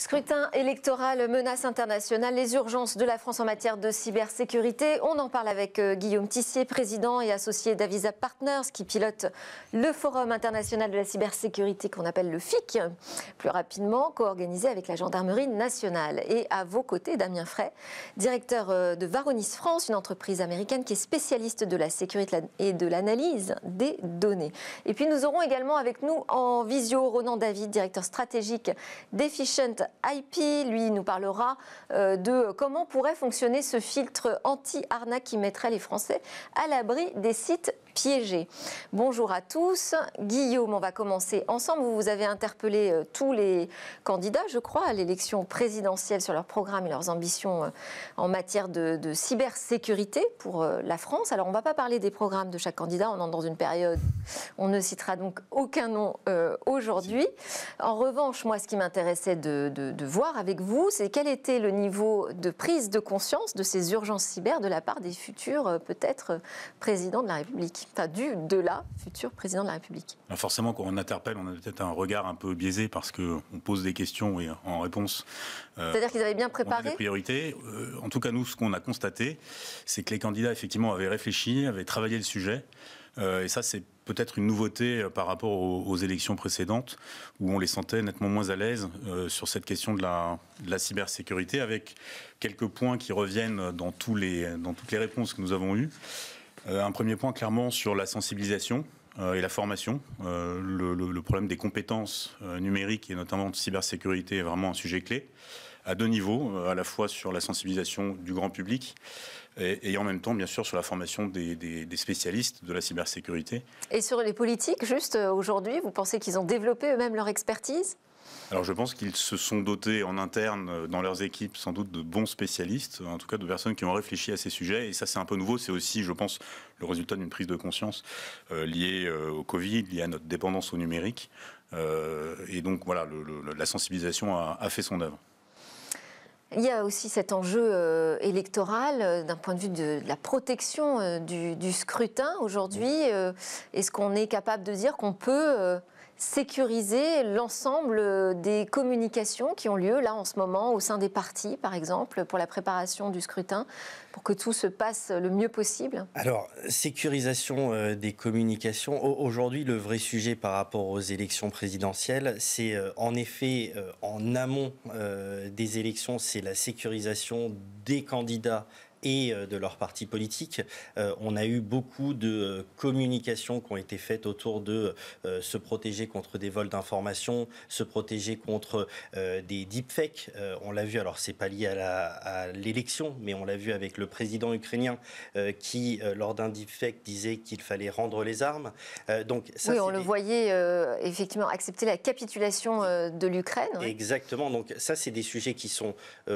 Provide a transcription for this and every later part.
Scrutin électoral, menace internationale, les urgences de la France en matière de cybersécurité. On en parle avec euh, Guillaume Tissier, président et associé d'Avisa Partners, qui pilote le Forum international de la cybersécurité qu'on appelle le FIC, plus rapidement co-organisé avec la Gendarmerie nationale. Et à vos côtés, Damien Fray, directeur euh, de Varonis France, une entreprise américaine qui est spécialiste de la sécurité et de l'analyse des données. Et puis nous aurons également avec nous en visio Ronan David, directeur stratégique d'Efficient IP. Lui nous parlera euh, de comment pourrait fonctionner ce filtre anti-arnaque qui mettrait les Français à l'abri des sites Piégé. Bonjour à tous. Guillaume, on va commencer ensemble. Vous, avez interpellé euh, tous les candidats, je crois, à l'élection présidentielle sur leurs programmes et leurs ambitions euh, en matière de, cybersécurité pour euh, la France. Alors, on ne va pas parler des programmes de chaque candidat. On est dans une période. On ne citera donc aucun nom aujourd'hui. En revanche, moi, ce qui m'intéressait de, de voir avec vous, c'est quel était le niveau de prise de conscience de ces urgences cyber de la part des futurs, peut-être, présidents de la République. République, enfin du, de la future président de la République. Bah, forcément, quand on interpelle, on a peut-être un regard un peu biaisé parce qu'on pose des questions et en réponse. Euh, C'est-à-dire qu'ils avaient bien préparé Priorité. priorités. Euh, en tout cas, nous, ce qu'on a constaté, c'est que les candidats, effectivement, avaient réfléchi, avaient travaillé le sujet. Euh, et ça, c'est peut-être une nouveauté par rapport aux, élections précédentes, où on les sentait nettement moins à l'aise sur cette question de la, la, cybersécurité, avec quelques points qui reviennent dans, tous les, dans toutes les réponses que nous avons eues. Euh, un premier point clairement sur la sensibilisation euh, et la formation. Euh, le, problème des compétences numériques et notamment de cybersécurité est vraiment un sujet clé à deux niveaux, à la fois sur la sensibilisation du grand public et, en même temps, bien sûr, sur la formation des, des, spécialistes de la cybersécurité. Et sur les politiques, juste aujourd'hui, vous pensez qu'ils ont développé eux-mêmes leur expertise alors je pense qu'ils se sont dotés en interne euh, dans leurs équipes sans doute de bons spécialistes, euh, en tout cas de personnes qui ont réfléchi à ces sujets. Et ça c'est un peu nouveau, c'est aussi je pense le résultat d'une prise de conscience euh, liée au Covid, liée à notre dépendance au numérique. et donc voilà, la sensibilisation a, fait son œuvre. Il y a aussi cet enjeu électoral d'un point de vue de, la protection du, scrutin aujourd'hui. Est-ce qu'on est capable de dire qu'on peut sécuriser l'ensemble euh, des communications qui ont lieu là en ce moment au sein des partis, par exemple, pour la préparation du scrutin, pour que tout se passe le mieux possible Alors, sécurisation euh, des communications, aujourd'hui le vrai sujet par rapport aux élections présidentielles, c'est euh, en effet en amont des élections, c'est la sécurisation des candidats et euh, de leur parti politique. Euh, on a eu beaucoup de euh, communications qui ont été faites autour de se protéger contre des vols d'informations, se protéger contre des deepfakes. on l'a vu, alors c'est pas lié à l'élection, mais on l'a vu avec le président ukrainien qui, lors d'un deepfake, disait qu'il fallait rendre les armes. donc oui, on le voyait effectivement accepter la capitulation de l'Ukraine. Exactement. Donc ça, c'est des sujets qui sont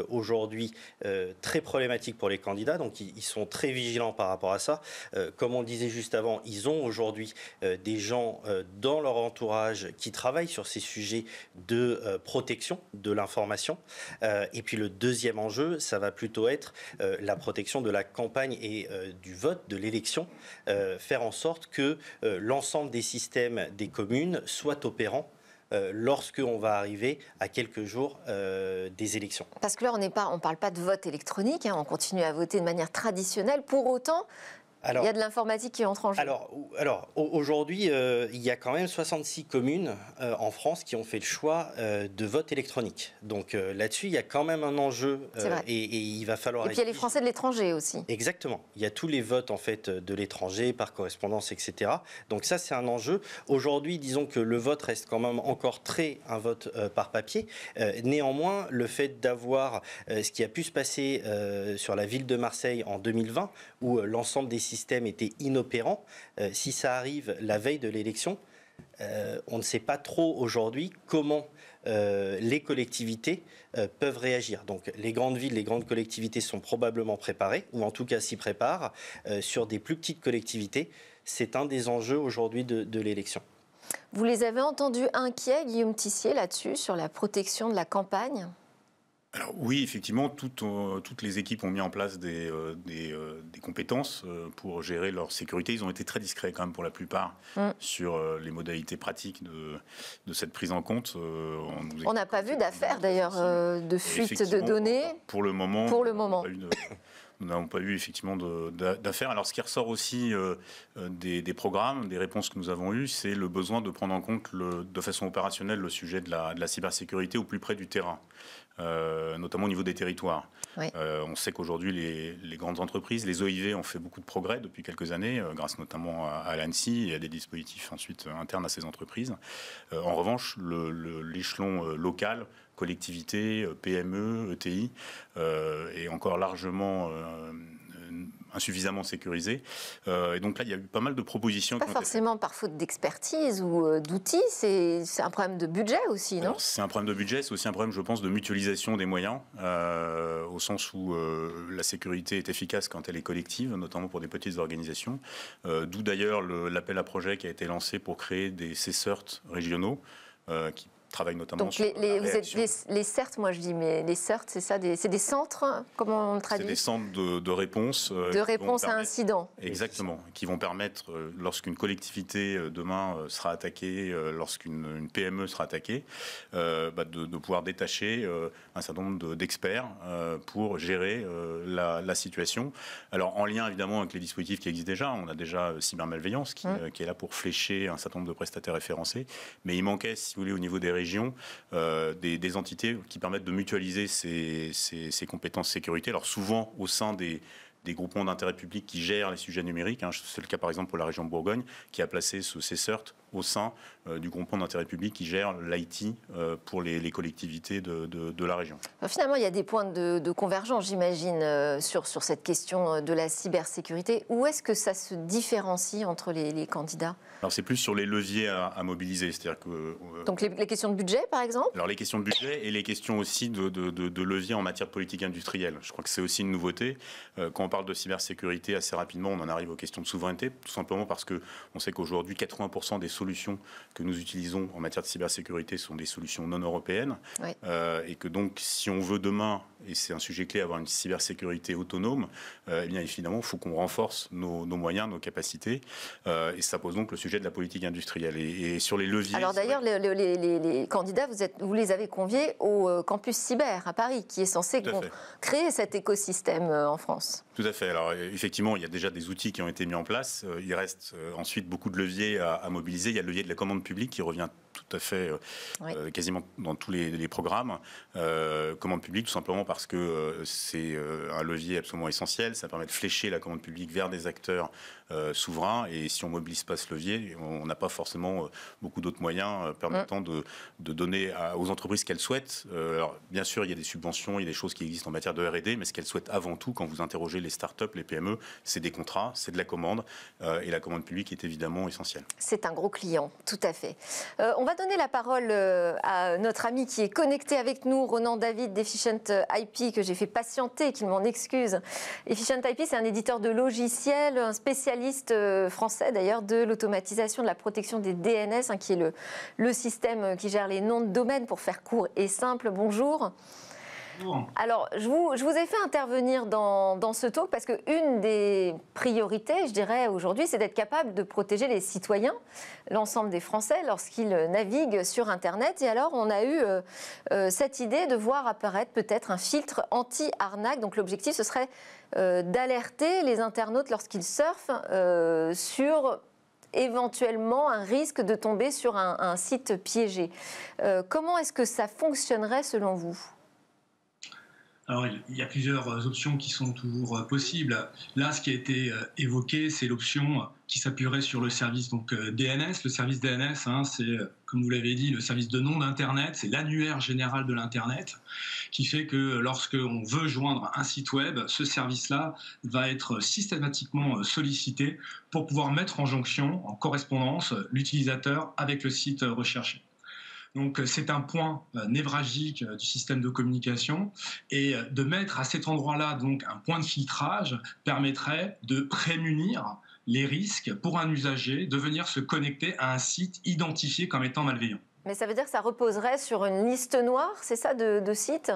aujourd'hui très problématiques pour les candidats donc ils, sont très vigilants par rapport à ça. Euh, comme on disait juste avant, ils ont aujourd'hui euh, des gens euh, dans leur entourage qui travaillent sur ces sujets de protection de l'information. et puis le deuxième enjeu, ça va plutôt être la protection de la campagne et du vote, de l'élection, faire en sorte que l'ensemble des systèmes des communes soient opérants euh, lorsque lorsqu'on va arriver à quelques jours euh, des élections. Parce que là, on ne parle pas de vote électronique, hein, on continue à voter de manière traditionnelle. Pour autant, il y a de l'informatique qui entre en jeu. Alors, alors aujourd'hui, euh, il y a quand même 66 communes euh, en France qui ont fait le choix euh, de vote électronique. Donc là-dessus, il y a quand même un enjeu et, il va falloir. Et puis il y a les Français de l'étranger aussi. Exactement. Il y a tous les votes en fait de l'étranger par correspondance, etc. Donc ça, c'est un enjeu. Aujourd'hui, disons que le vote reste quand même encore très un vote par papier. néanmoins, le fait d'avoir ce qui a pu se passer sur la ville de Marseille en 2020, où l'ensemble des système était inopérant, euh, si ça arrive la veille de l'élection, euh, on ne sait pas trop aujourd'hui comment euh, les collectivités peuvent réagir. Donc les grandes villes, les grandes collectivités sont probablement préparées, ou en tout cas s'y préparent. sur des plus petites collectivités, c'est un des enjeux aujourd'hui de, de l'élection. Vous les avez entendus inquiets, Guillaume Tissier, là-dessus, sur la protection de la campagne alors oui, effectivement, toutes, les équipes ont mis en place des, euh, euh, compétences euh, pour gérer leur sécurité. Ils ont été très discrets quand même pour la plupart mm. sur les modalités pratiques de, de, cette prise en compte. on n'a pas vu d'affaires d'ailleurs de fuite de données. Pour le moment. Pour le moment. nous n'avons pas eu effectivement d'affaires. Alors, ce qui ressort aussi euh, euh, des, programmes, des réponses que nous avons eues, c'est le besoin de prendre en compte de façon opérationnelle le sujet de la, cybersécurité au plus près du terrain. Euh, notamment au niveau des territoires. on sait qu'aujourd'hui, les, grandes entreprises, les OIV, ont fait beaucoup de progrès depuis quelques années, grâce notamment à, à l'ANSI et à des dispositifs ensuite internes à ces entreprises. en revanche, l'échelon local collectivités, euh, PME, ETI, euh, et encore largement euh, insuffisamment sécurisé. et donc là, il y a eu pas mal de propositions. Pas forcément par faute d'expertise ou d'outils, c'est, un problème de budget aussi, non C'est un problème de budget, c'est aussi un problème, je pense, de mutualisation des moyens, au sens où la sécurité est efficace quand elle est collective, notamment pour des petites organisations. D'où d'ailleurs l'appel à projet qui a été lancé pour créer des CSERT régionaux. qui notamment Donc les, les, moi je dis, mais les CERT, c'est ça, c'est des centres, comment on le traduit C'est des centres de, réponse. de réponse euh, à incident. Exactement, qui vont permettre, euh, lorsqu'une collectivité euh, demain sera attaquée, lorsqu'une PME e sera attaquée, bah, de, pouvoir détacher un certain nombre d'experts pour gérer la, situation. Alors en lien évidemment avec les dispositifs qui existent déjà, on a déjà cybermalveillance qui, mmh. qui est là pour flécher un certain nombre de prestataires référencés, mais il manquait, si vous voulez, au niveau des euh, des, entités qui permettent de mutualiser ces, compétences sécurité. Alors souvent au sein des, groupements d'intérêt public qui gèrent les sujets numériques. Hein, c'est le cas par exemple pour la région de Bourgogne qui a placé ce CESERT au sein euh, du groupement d'intérêt public qui gère l'IT euh, pour les, collectivités de, la région. Finalement, il y a des points de, convergence, j'imagine, euh, sur, sur cette question de la cybersécurité. Où est-ce que ça se différencie entre les, candidats Alors, c'est plus sur les leviers à, mobiliser. C'est-à-dire que, Donc, les, questions de budget, par exemple Alors, les questions de budget et les questions aussi de, leviers en matière de politique industrielle. Je crois que c'est aussi une nouveauté. Quand on parle de cybersécurité, assez rapidement, on en arrive aux questions de souveraineté, tout simplement parce qu'on sait qu'aujourd'hui, 80% des solutions que nous utilisons en matière de cybersécurité sont des solutions non européennes. Euh, et que donc, si on veut demain, et c'est un sujet clé, avoir une cybersécurité autonome, euh, eh bien évidemment, il faut qu'on renforce nos, moyens, nos capacités. Euh, et ça pose donc le sujet de la politique industrielle. Et, sur les leviers. Alors d'ailleurs, les, candidats, vous, êtes, vous les avez conviés au campus cyber à Paris, qui est censé créer cet écosystème en France. Tout à fait. Alors effectivement, il y a déjà des outils qui ont été mis en place. Il reste ensuite beaucoup de leviers à, à mobiliser il y a le levier de la commande publique qui revient à fait euh, euh, quasiment dans tous les, programmes. Euh, commande publique, tout simplement parce que c'est un levier absolument essentiel. Ça permet de flécher la commande publique vers des acteurs souverains. Et si on mobilise pas ce levier, on n'a pas forcément beaucoup d'autres moyens permettant mm. de, donner aux entreprises qu'elles souhaitent. alors, bien sûr, il y a des subventions, il y a des choses qui existent en matière de RD, mais ce qu'elles souhaitent avant tout, quand vous interrogez les startups, les PME, c'est des contrats, c'est de la commande. et la commande publique est évidemment essentielle. C'est un gros client, tout à fait. on va donner la parole euh, à notre ami qui est connecté avec nous, Ronan David d'Efficient IP, que j'ai fait patienter, qu'il m'en excuse. Efficient IP, c'est un éditeur de logiciels, un spécialiste euh, français d'ailleurs de l'automatisation, de la protection des DNS, hein, qui est le, le système euh, qui gère les noms de domaine pour faire court et simple. Bonjour. Alors, je vous, ai fait intervenir dans, ce talk parce qu'une des priorités, je dirais, aujourd'hui, c'est d'être capable de protéger les citoyens, l'ensemble des Français, lorsqu'ils naviguent sur Internet. Et alors, on a eu euh, euh, cette idée de voir apparaître peut-être un filtre anti-arnaque. Donc, l'objectif, ce serait euh, d'alerter les internautes lorsqu'ils surfent sur éventuellement un risque de tomber sur un site piégé. comment est-ce que ça fonctionnerait selon vous alors, il y a plusieurs options qui sont toujours euh, possibles. Là, ce qui a été euh, évoqué, c'est l'option qui s'appuierait sur le service donc, euh, DNS. Le service DNS, hein, c'est, comme vous l'avez dit, le service de nom d'Internet, c'est l'annuaire général de l'Internet, qui fait que lorsqu'on veut joindre un site web, ce service-là va être systématiquement sollicité pour pouvoir mettre en jonction, en correspondance, l'utilisateur avec le site recherché. Donc euh, c'est un point euh, névragique euh, du système de communication et de mettre à cet endroit-là donc un point de filtrage permettrait de prémunir les risques pour un usager de venir se connecter à un site identifié comme étant malveillant. Mais ça veut dire que ça reposerait sur une liste noire, c'est ça, de sites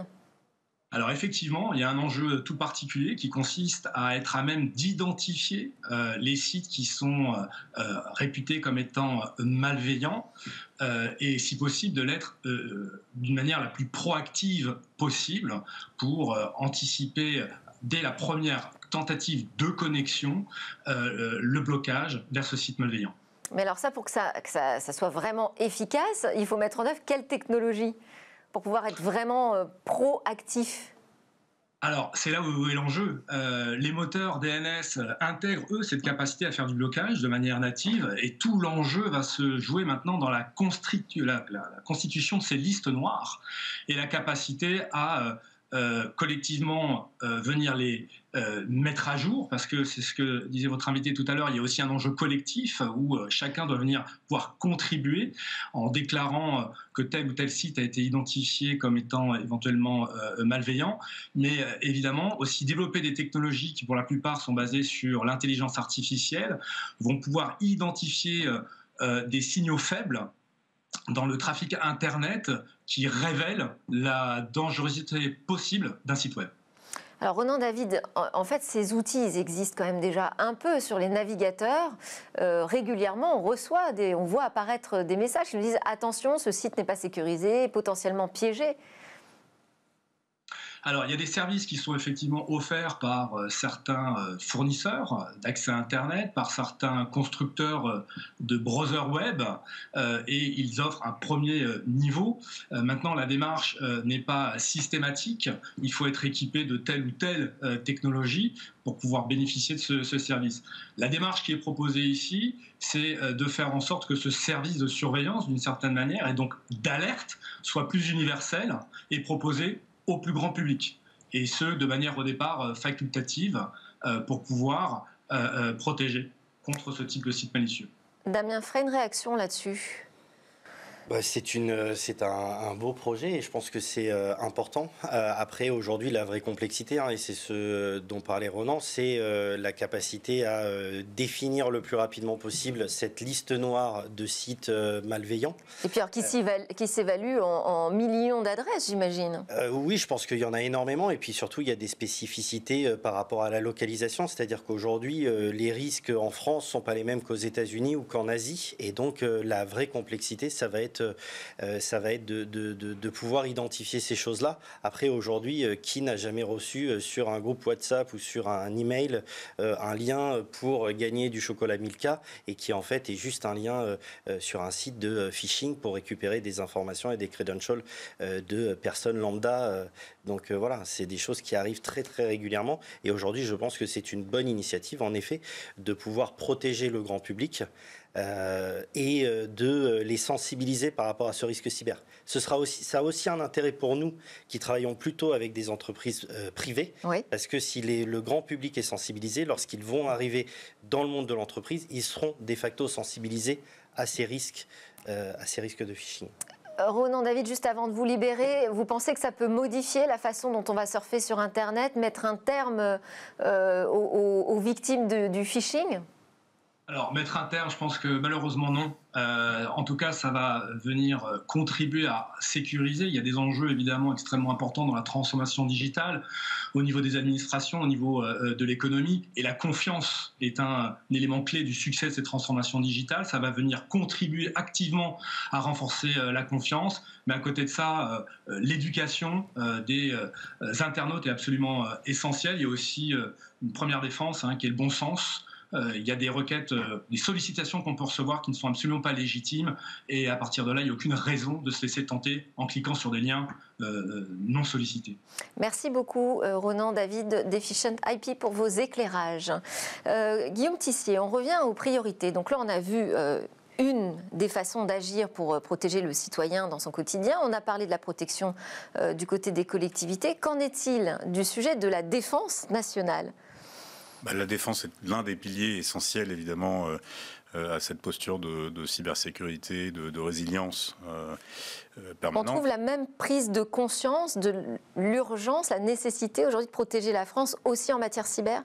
alors effectivement, il y a un enjeu tout particulier qui consiste à être à même d'identifier euh, les sites qui sont euh, euh, réputés comme étant malveillants et si possible de l'être d'une manière la plus proactive possible pour anticiper dès la première tentative de connexion le blocage vers ce site malveillant. Mais alors ça, pour que ça, ça soit vraiment efficace, il faut mettre en œuvre quelle technologie pour pouvoir être vraiment euh, proactif alors, c'est là où est l'enjeu. Euh, les moteurs DNS euh, intègrent, eux, cette capacité à faire du blocage de manière native, et tout l'enjeu va se jouer maintenant dans la, la, constitution de ces listes noires et la capacité à... Euh, collectivement euh, venir les euh, mettre à jour, parce que c'est ce que disait votre invité tout à l'heure, il y a aussi un enjeu collectif où chacun doit venir pouvoir contribuer en déclarant que tel ou tel site a été identifié comme étant éventuellement malveillant, mais évidemment aussi développer des technologies qui pour la plupart sont basées sur l'intelligence artificielle, vont pouvoir identifier des signaux faibles dans le trafic Internet qui révèle la dangerosité possible d'un site web. Alors Ronan David, en fait ces outils existent quand même déjà un peu sur les navigateurs. Euh, régulièrement on reçoit, des, on voit apparaître des messages qui nous disent attention ce site n'est pas sécurisé, potentiellement piégé. Alors, il y a des services qui sont effectivement offerts par euh, certains euh, fournisseurs d'accès à Internet, par certains constructeurs euh, de browsers web, et ils offrent un premier niveau. maintenant, la démarche n'est pas systématique. Il faut être équipé de telle ou telle technologie pour pouvoir bénéficier de ce, ce service. La démarche qui est proposée ici, c'est de faire en sorte que ce service de surveillance, d'une certaine manière, et donc d'alerte, soit plus universel et proposé au plus grand public. Et ce, de manière au départ euh, facultative, euh, pour pouvoir euh, protéger contre ce type de site malicieux. Damien Frey, une réaction là-dessus bah, c'est euh, un, beau projet et je pense que c'est euh, important. Euh, après, aujourd'hui, la vraie complexité, hein, et c'est ce dont parlait Ronan, c'est la capacité à définir le plus rapidement possible cette liste noire de sites malveillants. Et puis, alors, qui s'évalue en, en, millions d'adresses, j'imagine Oui, je pense qu'il y en a énormément. Et puis, surtout, il y a des spécificités par rapport à la localisation. C'est-à-dire qu'aujourd'hui, les risques en France ne sont pas les mêmes qu'aux États-Unis ou qu'en Asie. Et donc, la vraie complexité, ça va être euh, euh, ça va être de, de pouvoir identifier ces choses-là. Après, aujourd'hui, euh, qui n'a jamais reçu sur un groupe WhatsApp ou sur un email un lien pour gagner du chocolat Milka et qui en fait est juste un lien sur un site de phishing pour récupérer des informations et des credentials de personnes lambda donc euh, voilà, c'est des choses qui arrivent très très régulièrement. Et aujourd'hui, je pense que c'est une bonne initiative, en effet, de pouvoir protéger le grand public euh, et euh, de les sensibiliser par rapport à ce risque cyber. Ce sera aussi, ça a aussi un intérêt pour nous qui travaillons plutôt avec des entreprises privées, parce que si le grand public est sensibilisé, lorsqu'ils vont arriver dans le monde de l'entreprise, ils seront de facto sensibilisés à ces risques, à ces risques de phishing. Ronan David, juste avant de vous libérer, vous pensez que ça peut modifier la façon dont on va surfer sur Internet, mettre un terme euh, aux, victimes du phishing alors, mettre un terme, je pense que malheureusement non. Euh, en tout cas, ça va venir euh, contribuer à sécuriser. Il y a des enjeux évidemment extrêmement importants dans la transformation digitale au niveau des administrations, au niveau euh, de l'économie. Et la confiance est un, élément clé du succès de ces transformations digitales. Ça va venir contribuer activement à renforcer la confiance. Mais à côté de ça, l'éducation des internautes est absolument essentielle. Il y a aussi une première défense hein, qui est le bon sens. Euh, il y a des requêtes, euh, des sollicitations qu'on peut recevoir qui ne sont absolument pas légitimes. Et à partir de là, il n'y a aucune raison de se laisser tenter en cliquant sur des liens euh, non sollicités. Merci beaucoup, Ronan David d'Efficient IP, pour vos éclairages. Guillaume Tissier, on revient aux priorités. Donc là, on a vu une des façons d'agir pour protéger le citoyen dans son quotidien. On a parlé de la protection du côté des collectivités. Qu'en est-il du sujet de la défense nationale bah, la défense est l'un des piliers essentiels, évidemment, euh, euh, à cette posture de, cybersécurité, de, résilience euh, permanente. On trouve la même prise de conscience de l'urgence, la nécessité aujourd'hui de protéger la France aussi en matière cyber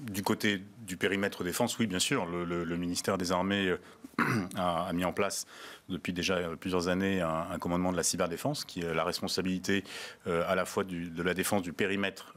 du côté du périmètre défense, oui, bien sûr. Le, ministère des Armées euh, a, mis en place depuis déjà euh, plusieurs années un, commandement de la cyberdéfense qui est la responsabilité euh, à la fois de la défense du périmètre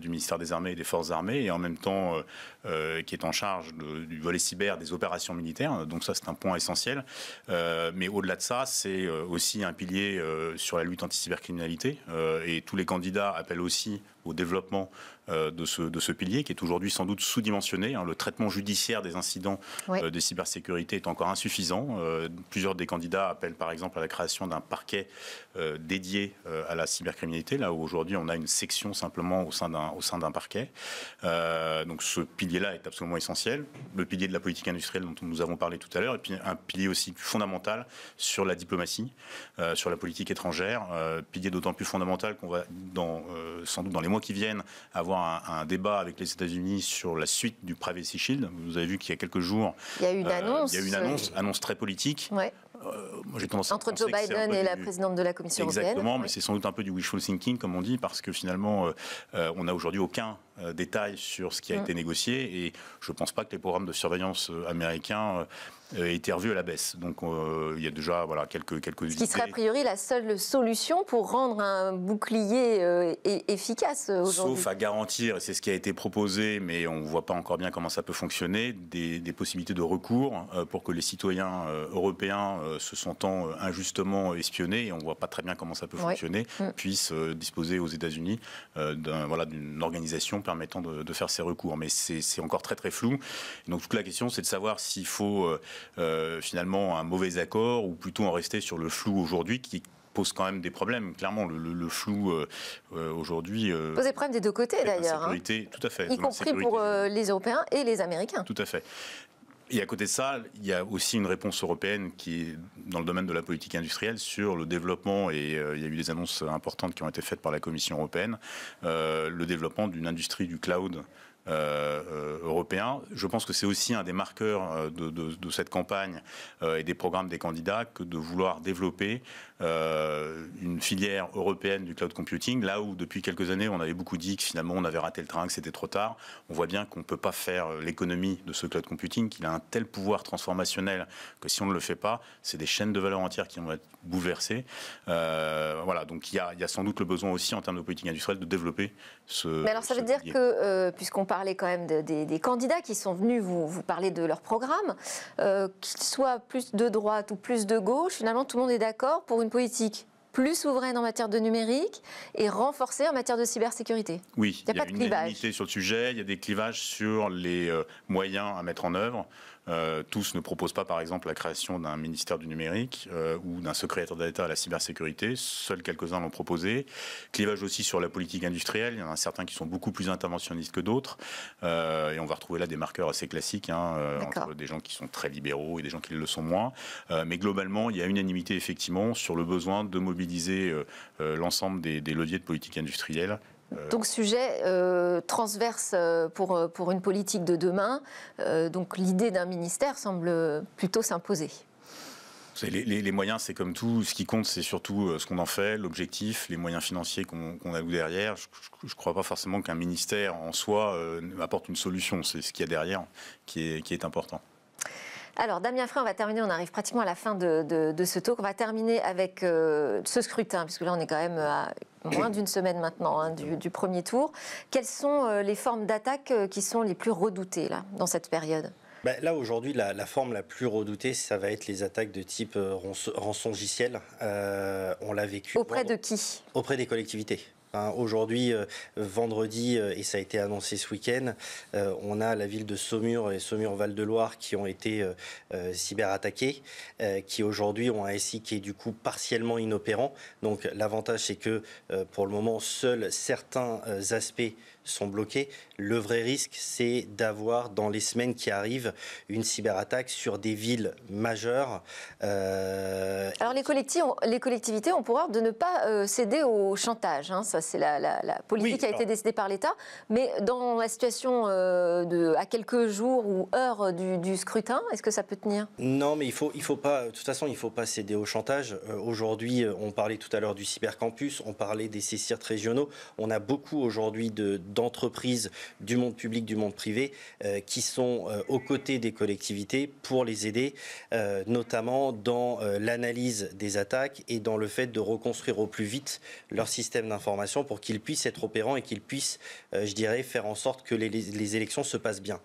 du ministère des Armées et des Forces armées et en même temps qui est en charge du volet cyber des opérations militaires. Donc ça, c'est un point essentiel. mais au-delà de ça, c'est aussi un pilier sur la lutte anti-cybercriminalité et tous les candidats appellent aussi au développement euh, de ce, de, ce, pilier qui est aujourd'hui sans doute sous-dimensionné. Hein. Le traitement judiciaire des incidents euh, de cybersécurité est encore insuffisant. Euh, plusieurs des candidats appellent par exemple à la création d'un parquet dédié à la cybercriminalité, là où aujourd'hui on a une section simplement au sein d'un, au sein d'un parquet. donc ce pilier-là est absolument essentiel. Le pilier de la politique industrielle dont nous avons parlé tout à l'heure, et puis un pilier aussi fondamental sur la diplomatie, sur la politique étrangère, pilier d'autant plus fondamental qu'on va dans, sans doute dans les mois qui viennent avoir un, débat avec les États-Unis sur la suite du Privacy Shield. Vous avez vu qu'il y a quelques jours, il y a eu une euh, annonce, une annonce, très politique. Ouais. Euh, Entre Joe Biden et la présidente de la Commission européenne. Exactement, mais c'est sans doute un peu du wishful thinking, comme on dit, parce que finalement, euh, on n'a aujourd'hui aucun détail sur ce qui a mm. été négocié. Et je ne pense pas que les programmes de surveillance américains été euh, revu à la baisse. Donc euh, il y a déjà voilà, quelques, quelques Ce qui serait a priori la seule solution pour rendre un bouclier euh, efficace aujourd'hui. Sauf à garantir, et c'est ce qui a été proposé, mais on ne voit pas encore bien comment ça peut fonctionner, des, possibilités de recours pour que les citoyens européens se sentant injustement espionnés, et on ne voit pas très bien comment ça peut fonctionner, mm. puissent disposer aux États-Unis d'une voilà, organisation permettant de, de, faire ces recours. Mais c'est encore très très flou. Donc toute la question, c'est de savoir s'il faut euh, finalement un mauvais accord ou plutôt en rester sur le flou aujourd'hui qui pose quand même des problèmes. Clairement, le, flou euh, euh, aujourd'hui. pose des problèmes des deux côtés d'ailleurs. Hein. tout à fait. Y compris pour les Européens et les Américains. Tout à fait. Et à côté de ça, il y a aussi une réponse européenne qui est dans le domaine de la politique industrielle sur le développement, et il y a eu des annonces importantes qui ont été faites par la Commission européenne, le développement d'une industrie du cloud euh, européen. Je pense que c'est aussi un des marqueurs euh, de, cette campagne euh, et des programmes des candidats que de vouloir développer une filière européenne du cloud computing, là où depuis quelques années on avait beaucoup dit que finalement on avait raté le train, que c'était trop tard, on voit bien qu'on ne peut pas faire l'économie de ce cloud computing, qu'il a un tel pouvoir transformationnel que si on ne le fait pas, c'est des chaînes de valeur entières qui vont être bouleversées. voilà, donc il y, a, sans doute le besoin aussi en termes de politique industrielle de développer ce... Mais alors ça veut dire que, puisqu'on puisqu'on parler quand même des, candidats qui sont venus vous, parler de leur programme. Euh, qu'ils soient plus de droite ou plus de gauche, finalement, tout le monde est d'accord pour une politique plus souveraine en matière de numérique et renforcée en matière de cybersécurité. Oui, il a, y a, pas de une clivage. sur le sujet, il y a des clivages sur les euh, moyens à mettre en œuvre. Euh, tous ne proposent pas, par exemple, la création d'un ministère du numérique euh, ou d'un secrétaire d'État à la cybersécurité. Seuls quelques-uns l'ont proposé. Clivage aussi sur la politique industrielle. Il y en a certains qui sont beaucoup plus interventionnistes que d'autres. Euh, et on va retrouver là des marqueurs assez classiques, hein, entre des gens qui sont très libéraux et des gens qui le sont moins. mais globalement, il y a unanimité, effectivement, sur le besoin de mobiliser l'ensemble des leviers de politique industrielle euh, donc sujet euh, transverse euh, pour, pour une politique de demain. donc l'idée d'un ministère semble plutôt s'imposer. Les, moyens, c'est comme tout. Ce qui compte, c'est surtout ce qu'on en fait, l'objectif, les moyens financiers qu'on a derrière. Je ne crois pas forcément qu'un ministère en soi apporte une solution. C'est ce qu'il y a derrière qui est, qui est important. Alors, Damien Frey, on va terminer, on arrive pratiquement à la fin de, ce talk. On va terminer avec euh, ce scrutin, puisque là, on est quand même à moins d'une semaine maintenant hein, du, premier tour. Quelles sont euh, les formes d'attaques euh, qui sont les plus redoutées, là, dans cette période ben, là, aujourd'hui, la, forme la plus redoutée, ça va être les attaques de type rançongiciel. Euh, on l'a vécu. Auprès de qui Auprès des collectivités. Hein, aujourd'hui, euh, vendredi, euh, et ça a été annoncé ce week-end, euh, on a la ville de Saumur et Saumur-Val-de-Loire qui ont été cyberattaqués, qui aujourd'hui ont un SI qui est du coup partiellement inopérant. Donc l'avantage, c'est que pour le moment, seuls certains aspects sont bloqués. Le vrai risque, c'est d'avoir dans les semaines qui arrivent une cyberattaque sur des villes majeures. Euh, alors les, collectivités ont pour ordre de ne pas euh, céder au chantage. Hein. Ça, c'est la, politique qui a été décidée par l'État. Mais dans la situation euh, à quelques jours ou heures du, scrutin, est-ce que ça peut tenir Non, mais il faut, il faut pas. De toute façon, il faut pas céder au chantage. Aujourd'hui, on parlait tout à l'heure du cybercampus, on parlait des CIRT régionaux. On a beaucoup aujourd'hui de d'entreprises du monde public, du monde privé, euh, qui sont euh, aux côtés des collectivités pour les aider, euh, notamment dans l'analyse des attaques et dans le fait de reconstruire au plus vite leur système d'information pour qu'ils puissent être opérants et qu'ils puissent, je dirais, faire en sorte que les, élections se passent bien.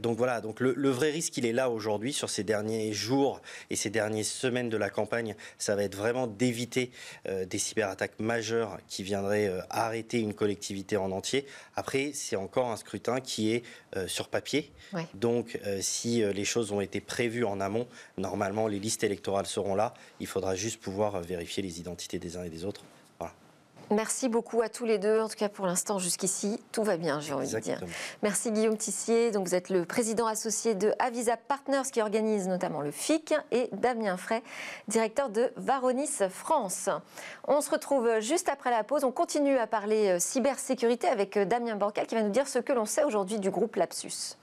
donc voilà, donc le, le vrai risque, il est là aujourd'hui sur ces derniers jours et ces dernières semaines de la campagne. Ça va être vraiment d'éviter des cyberattaques majeures qui viendraient arrêter une collectivité en entier. Après, c'est encore un scrutin qui est euh, sur papier. Donc, euh, si euh, les choses ont été prévues en amont, normalement, les listes électorales seront là. Il faudra juste pouvoir vérifier les identités des uns et des autres. Merci beaucoup à tous les deux. En tout cas, pour l'instant, jusqu'ici, tout va bien, j'ai envie de dire. Merci Guillaume Tissier. Donc, vous êtes le président associé de Avisa Partners qui organise notamment le FIC et Damien Fray, directeur de Varonis France. On se retrouve juste après la pause. On continue à parler euh, cybersécurité avec euh, Damien Borcal, qui va nous dire ce que l'on sait aujourd'hui du groupe Lapsus.